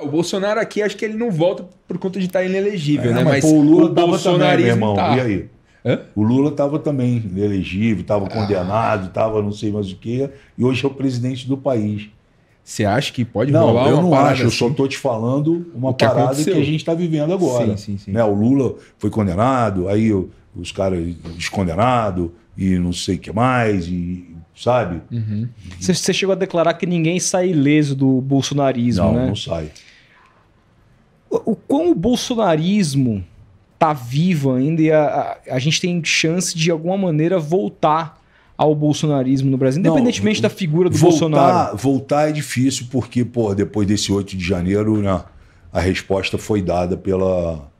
O Bolsonaro aqui, acho que ele não volta por conta de estar inelegível, é, né? Mas, mas o Lula o bolsonarismo também, tá. E aí? Hã? O Lula estava também inelegível, estava ah. condenado, estava não sei mais o que, e hoje é o presidente do país. Você acha que pode não, rolar eu não acho, assim? eu só estou assim? te falando uma que parada aconteceu. que a gente está vivendo agora. Sim, sim, sim. Né? O Lula foi condenado, aí os caras descondenados, e não sei o que mais, e sabe? Uhum. Você chegou a declarar que ninguém sai ileso do bolsonarismo, não, né? Não, não sai o, quão o bolsonarismo tá vivo ainda e a, a, a, gente tem chance de alguma maneira voltar ao bolsonarismo no Brasil, independentemente Não, da figura do voltar, Bolsonaro. Voltar é difícil porque, pô, depois desse 8 de janeiro, né, a resposta foi dada pela,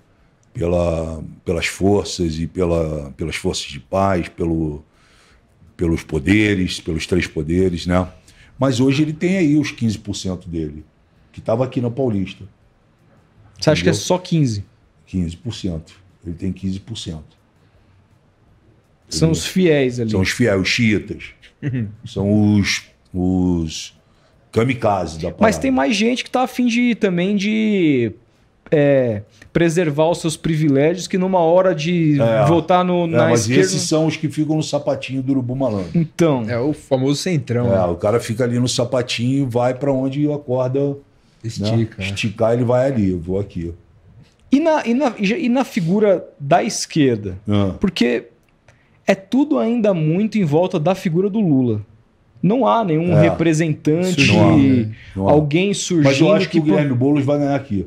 pela, pelas forças e pela, pelas forças de paz, pelo, pelos poderes, pelos três poderes, né? Mas hoje ele tem aí os 15% dele, que estava aqui na Paulista. Você acha que é só 15? 15%. Ele tem 15%. São os fiéis ali. São os fiéis, os chiitas. Uhum. São os, os kamikaze da parada. Mas tem mais gente que tá afim de também de é, preservar os seus privilégios que numa hora de é, votar no, é, na mas esquerda... esses são os que ficam no sapatinho do urubu malandro. Então... É o famoso centrão. É, né? o cara fica ali no sapatinho e vai para onde acorda né? Estica. Né? Esticar, ele vai ali, eu vou aqui. E na, e na, e na figura da esquerda? Ah. Porque é tudo ainda muito em volta da figura do Lula. Não há nenhum é. representante, não há, né? não há. alguém surgindo. Mas eu acho que, que o Guilherme Boulos vai ganhar aqui.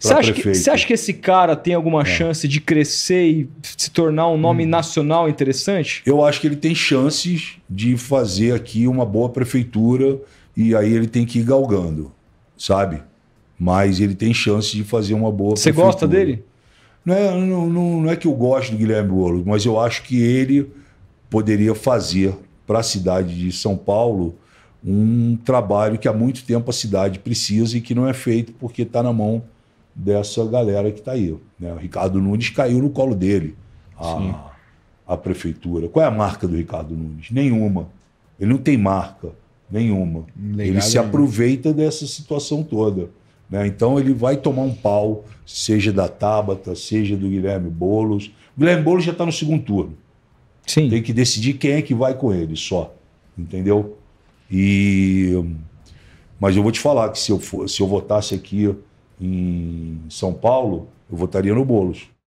Você acha, que, você acha que esse cara tem alguma é. chance de crescer e se tornar um nome hum. nacional interessante? Eu acho que ele tem chances de fazer aqui uma boa prefeitura e aí ele tem que ir galgando sabe? Mas ele tem chance de fazer uma boa. Você gosta dele? Não é, não, não, não é que eu gosto do Guilherme Boulos, mas eu acho que ele poderia fazer para a cidade de São Paulo um trabalho que há muito tempo a cidade precisa e que não é feito porque está na mão dessa galera que está aí. Né? O Ricardo Nunes caiu no colo dele, a, a prefeitura. Qual é a marca do Ricardo Nunes? Nenhuma. Ele não tem marca nenhuma. Legal, ele se aproveita né? dessa situação toda. Né? Então ele vai tomar um pau, seja da Tabata, seja do Guilherme Boulos. O Guilherme Boulos já está no segundo turno. Sim. Tem que decidir quem é que vai com ele só. Entendeu? E. Mas eu vou te falar que se eu, for, se eu votasse aqui em São Paulo, eu votaria no Boulos.